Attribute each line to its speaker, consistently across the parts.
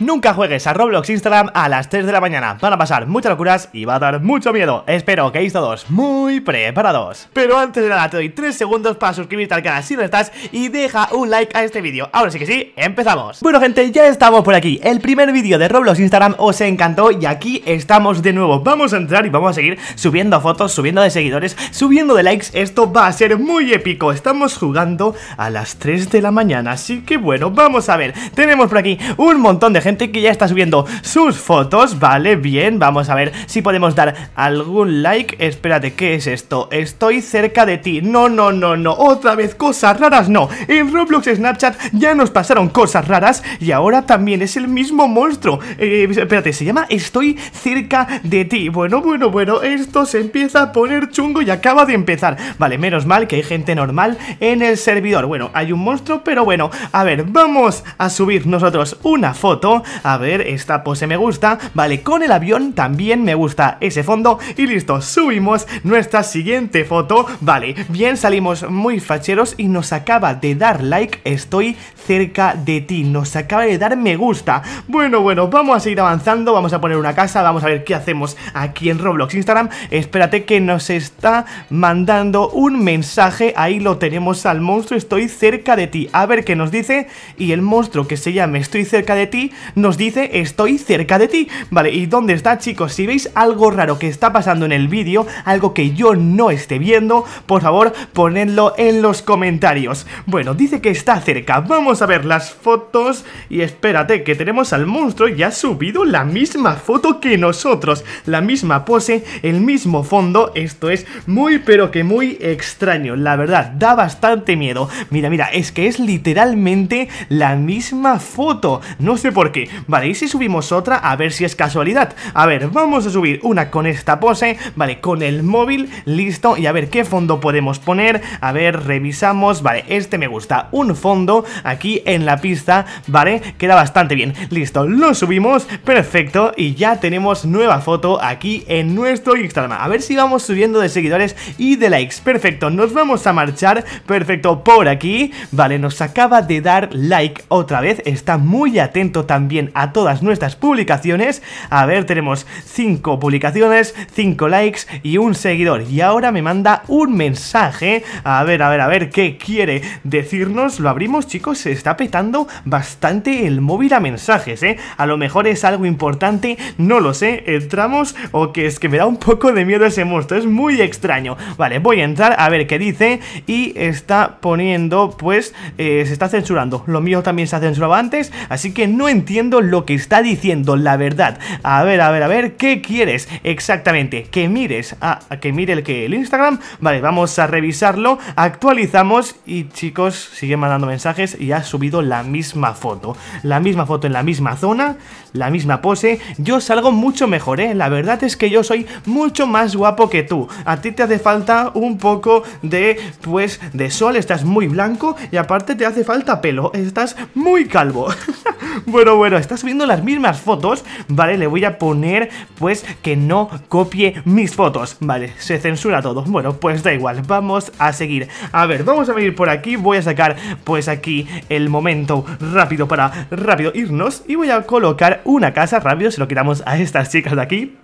Speaker 1: Nunca juegues a Roblox Instagram a las 3 de la mañana, van a pasar muchas locuras y va a dar mucho miedo. Espero que estéis todos muy preparados. Pero antes de nada te doy 3 segundos para suscribirte al canal si no estás y deja un like a este vídeo. Ahora sí que sí, empezamos. Bueno gente, ya estamos por aquí. El primer vídeo de Roblox Instagram os encantó y aquí estamos de nuevo. Vamos a entrar y vamos a seguir subiendo fotos, subiendo de seguidores, subiendo de likes. Esto va a ser muy épico. Estamos jugando a las 3 de la mañana, así que bueno, vamos a ver. Tenemos por aquí un montón de gente que ya está subiendo sus fotos, vale, bien, vamos a ver si podemos dar algún like, espérate, ¿qué es esto? Estoy cerca de ti, no, no, no, no, otra vez cosas raras, no, en Roblox Snapchat ya nos pasaron cosas raras y ahora también es el mismo monstruo, eh, espérate, se llama Estoy cerca de ti, bueno, bueno, bueno, esto se empieza a poner chungo y acaba de empezar, vale, menos mal que hay gente normal en el servidor, bueno, hay un monstruo, pero bueno, a ver, vamos a subir nosotros una foto a ver, esta pose me gusta, vale, con el avión también me gusta ese fondo y listo, subimos nuestra siguiente foto, vale, bien, salimos muy facheros y nos acaba de dar like, estoy cerca de ti, nos acaba de dar me gusta, bueno, bueno, vamos a seguir avanzando, vamos a poner una casa, vamos a ver qué hacemos aquí en Roblox Instagram, espérate que nos está mandando un mensaje, ahí lo tenemos al monstruo, estoy cerca de ti, a ver qué nos dice y el monstruo que se llama estoy cerca de ti nos dice estoy cerca de ti, ¿vale? ¿Y dónde está, chicos? Si veis algo raro que está pasando en el vídeo, algo que yo no esté viendo, por favor, ponedlo en los comentarios. Bueno, dice que está cerca, vamos a ver las fotos y espérate que tenemos al monstruo y ha subido la misma foto que nosotros, la misma pose, el mismo fondo, esto es muy pero que muy extraño, la verdad, da bastante miedo. Mira, mira, es que es literalmente la misma foto, no sé por qué Vale, y si subimos otra, a ver si es casualidad. A ver, vamos a subir una con esta pose, vale, con el móvil, listo. Y a ver qué fondo podemos poner. A ver, revisamos, vale, este me gusta. Un fondo aquí en la pista, vale, queda bastante bien. Listo, lo subimos, perfecto. Y ya tenemos nueva foto aquí en nuestro Instagram. A ver si vamos subiendo de seguidores y de likes. Perfecto, nos vamos a marchar, perfecto, por aquí. Vale, nos acaba de dar like otra vez, está muy atento también a todas nuestras publicaciones. A ver, tenemos 5 publicaciones, 5 likes y un seguidor. Y ahora me manda un mensaje. A ver, a ver, a ver, ¿qué quiere decirnos? Lo abrimos, chicos, se está petando bastante el móvil a mensajes, ¿eh? A lo mejor es algo importante, no lo sé. Entramos o que es que me da un poco de miedo ese monstruo, es muy extraño. Vale, voy a entrar a ver qué dice y está poniendo, pues, eh, se está censurando. Lo mío también se ha censurado antes, así que no entiendo lo que está diciendo, la verdad. A ver, a ver, a ver, ¿qué quieres exactamente? Que mires, a que mire el que el Instagram. Vale, vamos a revisarlo, actualizamos y chicos, sigue mandando mensajes y ha subido la misma foto. La misma foto en la misma zona, la misma pose. Yo salgo mucho mejor, ¿eh? La verdad es que yo soy mucho más guapo que tú. A ti te hace falta un poco de, pues, de sol, estás muy blanco y aparte te hace falta pelo, estás muy calvo. bueno, bueno bueno, está subiendo las mismas fotos, ¿vale? Le voy a poner, pues, que no copie mis fotos, ¿vale? Se censura todo. Bueno, pues da igual, vamos a seguir. A ver, vamos a venir por aquí, voy a sacar, pues, aquí el momento rápido para rápido irnos y voy a colocar una casa rápido, Si lo quitamos a estas chicas de aquí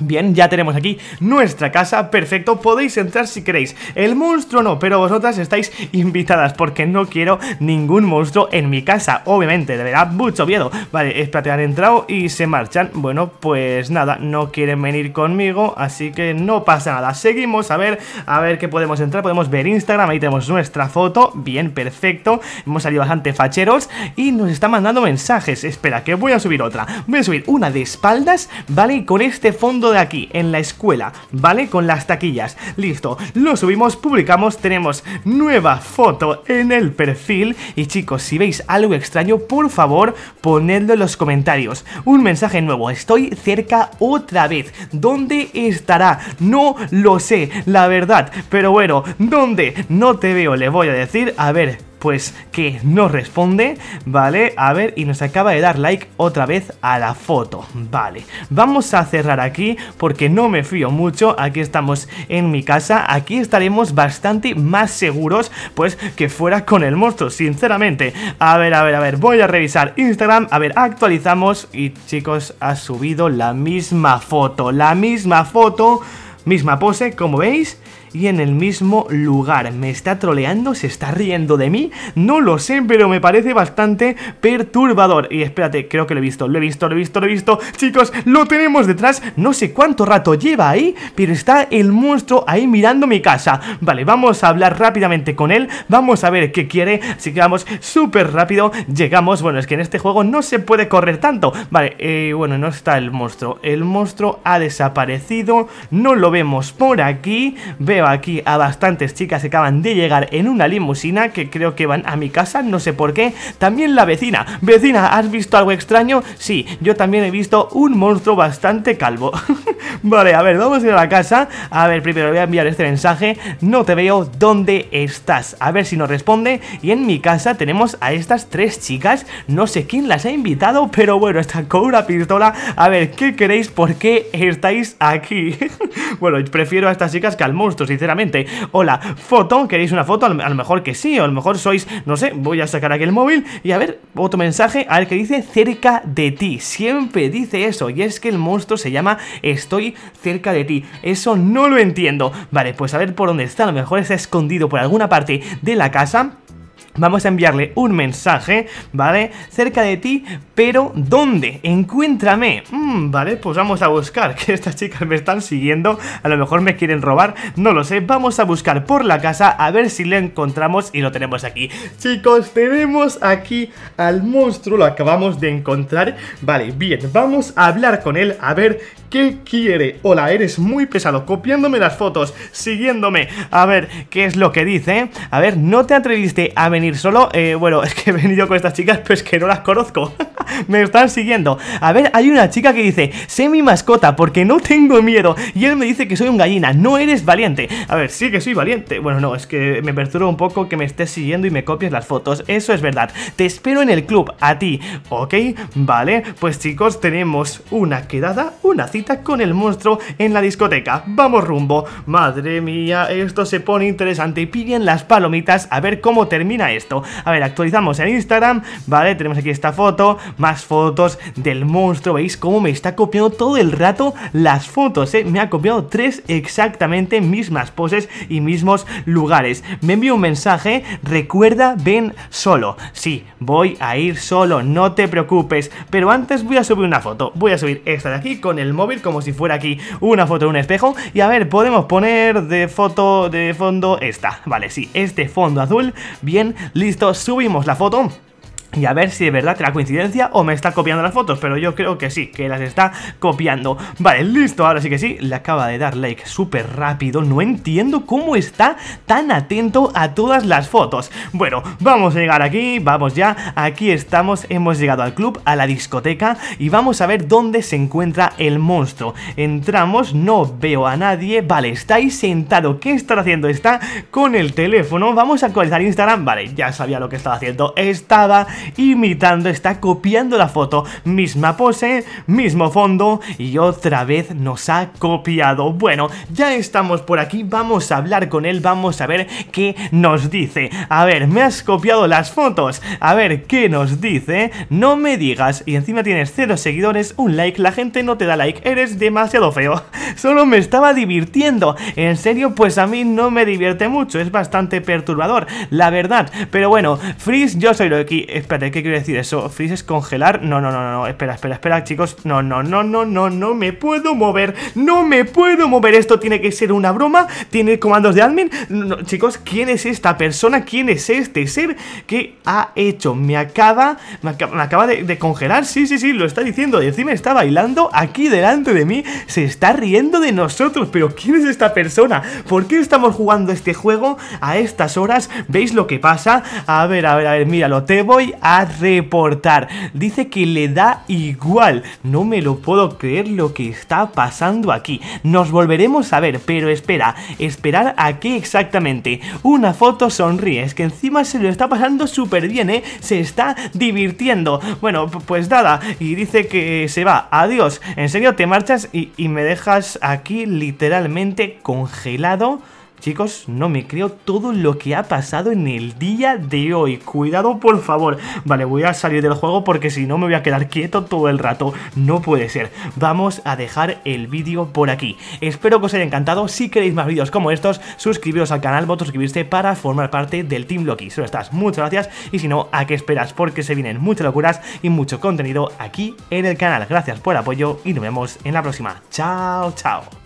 Speaker 1: Bien, ya tenemos aquí nuestra casa, perfecto, podéis entrar si queréis El monstruo no, pero vosotras estáis invitadas porque no quiero ningún monstruo en mi casa Obviamente, de verdad, mucho miedo Vale, espérate, han entrado y se marchan Bueno, pues nada, no quieren venir conmigo, así que no pasa nada Seguimos, a ver, a ver qué podemos entrar Podemos ver Instagram, ahí tenemos nuestra foto Bien, perfecto, hemos salido bastante facheros Y nos está mandando mensajes Espera, que voy a subir otra Voy a subir una de espaldas, ¿vale? con este fondo de aquí, en la escuela, ¿vale? Con las taquillas. Listo, lo subimos, publicamos, tenemos nueva foto en el perfil. Y chicos, si veis algo extraño, por favor, ponedlo en los comentarios. Un mensaje nuevo, estoy cerca otra vez. ¿Dónde estará? No lo sé, la verdad. Pero bueno, ¿dónde? No te veo, le voy a decir. A ver, pues que no responde, ¿vale? A ver, y nos acaba de dar like otra vez a la foto, ¿vale? Vamos a cerrar aquí porque no me fío mucho, aquí estamos en mi casa, aquí estaremos bastante más seguros, pues que fuera con el monstruo, sinceramente. A ver, a ver, a ver, voy a revisar Instagram, a ver, actualizamos y chicos, ha subido la misma foto, la misma foto, misma pose, como veis, y en el mismo lugar. ¿Me está troleando? ¿Se está riendo de mí? No lo sé, pero me parece bastante perturbador. Y espérate, creo que lo he visto, lo he visto, lo he visto, lo he visto. Chicos, lo tenemos detrás. No sé cuánto rato lleva ahí, pero está el monstruo ahí mirando mi casa. Vale, vamos a hablar rápidamente con él. Vamos a ver qué quiere. Así que vamos súper rápido. Llegamos. Bueno, es que en este juego no se puede correr tanto. Vale, eh, bueno, no está el monstruo. El monstruo ha desaparecido. No lo vemos por aquí. Veo aquí a bastantes chicas que acaban de llegar en una limusina que creo que van a mi casa, no sé por qué. También la vecina. Vecina, ¿has visto algo extraño? Sí, yo también he visto un monstruo bastante calvo. vale, a ver, vamos a ir a la casa. A ver, primero voy a enviar este mensaje. No te veo, ¿dónde estás? A ver si nos responde. Y en mi casa tenemos a estas tres chicas. No sé quién las ha invitado, pero bueno, están con una pistola. A ver, ¿qué queréis? ¿Por qué estáis aquí? bueno, prefiero a estas chicas que al monstruo, sinceramente. Hola, foto, ¿queréis una foto? A lo mejor que sí, o a lo mejor sois, no sé, voy a sacar aquí el móvil y a ver, otro mensaje, a ver que dice cerca de ti. Siempre dice eso, y es que el monstruo se llama estoy cerca de ti. Eso no lo entiendo. Vale, pues a ver por dónde está, a lo mejor está escondido por alguna parte de la casa Vamos a enviarle un mensaje, ¿vale? Cerca de ti, pero ¿dónde? Encuéntrame. Mm, vale, pues vamos a buscar, que estas chicas me están siguiendo, a lo mejor me quieren robar, no lo sé. Vamos a buscar por la casa a ver si le encontramos y lo tenemos aquí. Chicos, tenemos aquí al monstruo, lo acabamos de encontrar. Vale, bien, vamos a hablar con él a ver ¿Qué quiere? Hola, eres muy pesado, copiándome las fotos, siguiéndome. A ver, ¿qué es lo que dice? A ver, ¿no te atreviste a venir solo? Eh, bueno, es que he venido con estas chicas, pero es que no las conozco. Me están siguiendo. A ver, hay una chica que dice, sé mi mascota porque no tengo miedo. Y él me dice que soy un gallina, no eres valiente. A ver, sí que soy valiente. Bueno, no, es que me perturba un poco que me estés siguiendo y me copies las fotos. Eso es verdad. Te espero en el club, a ti. ¿Ok? Vale, pues chicos, tenemos una quedada, una cita con el monstruo en la discoteca. Vamos rumbo. Madre mía, esto se pone interesante. Pillen las palomitas a ver cómo termina esto. A ver, actualizamos en Instagram. Vale, tenemos aquí esta foto. Más fotos del monstruo. ¿Veis cómo me está copiando todo el rato las fotos? Eh? Me ha copiado tres exactamente mismas poses y mismos lugares. Me envía un mensaje. Recuerda, ven solo. Sí, voy a ir solo. No te preocupes. Pero antes voy a subir una foto. Voy a subir esta de aquí con el monstruo como si fuera aquí una foto de un espejo. Y a ver, podemos poner de foto de fondo esta. Vale, sí, este fondo azul. Bien, listo, subimos la foto. Y a ver si de verdad la coincidencia o me está copiando las fotos, pero yo creo que sí, que las está copiando. Vale, listo, ahora sí que sí, le acaba de dar like súper rápido, no entiendo cómo está tan atento a todas las fotos. Bueno, vamos a llegar aquí, vamos ya, aquí estamos, hemos llegado al club, a la discoteca, y vamos a ver dónde se encuentra el monstruo. Entramos, no veo a nadie, vale, está ahí sentado, ¿qué está haciendo? Está con el teléfono, vamos a actualizar Instagram, vale, ya sabía lo que estaba haciendo, estaba imitando, está copiando la foto. Misma pose, mismo fondo y otra vez nos ha copiado. Bueno, ya estamos por aquí, vamos a hablar con él, vamos a ver qué nos dice. A ver, me has copiado las fotos, a ver qué nos dice. No me digas, y encima tienes cero seguidores, un like, la gente no te da like, eres demasiado feo. Solo me estaba divirtiendo, en serio, pues a mí no me divierte mucho, es bastante perturbador, la verdad. Pero bueno, Freeze, yo soy Loki, espérate, ¿qué quiero decir eso? ¿Freeze es congelar? No, no, no, no, espera, espera, espera, chicos. No, no, no, no, no, no me puedo mover. No me puedo mover. Esto tiene que ser una broma. Tiene comandos de admin. chicos, ¿quién es esta persona? ¿Quién es este ser que ha hecho? Me acaba, me acaba, de, congelar. Sí, sí, sí, lo está diciendo. Y encima está bailando aquí delante de mí. Se está riendo de nosotros. Pero ¿quién es esta persona? ¿Por qué estamos jugando este juego a estas horas? ¿Veis lo que pasa? A ver, a ver, a ver, míralo. Te voy a reportar. Dice que le da igual. No me lo puedo creer lo que está pasando aquí. Nos volveremos a ver, pero espera, esperar a qué exactamente. Una foto sonríe, es que encima se lo está pasando súper bien, ¿eh? Se está divirtiendo. Bueno, pues nada, y dice que se va. Adiós. En serio, te marchas y me dejas aquí literalmente congelado. Chicos, no me creo todo lo que ha pasado en el día de hoy. Cuidado, por favor. Vale, voy a salir del juego porque si no me voy a quedar quieto todo el rato. No puede ser. Vamos a dejar el vídeo por aquí. Espero que os haya encantado. Si queréis más vídeos como estos, suscribiros al canal, ¿Voto suscribirse para formar parte del Team Loki. Solo estás. Muchas gracias. Y si no, ¿a qué esperas? Porque se vienen muchas locuras y mucho contenido aquí en el canal. Gracias por el apoyo y nos vemos en la próxima. Chao, chao.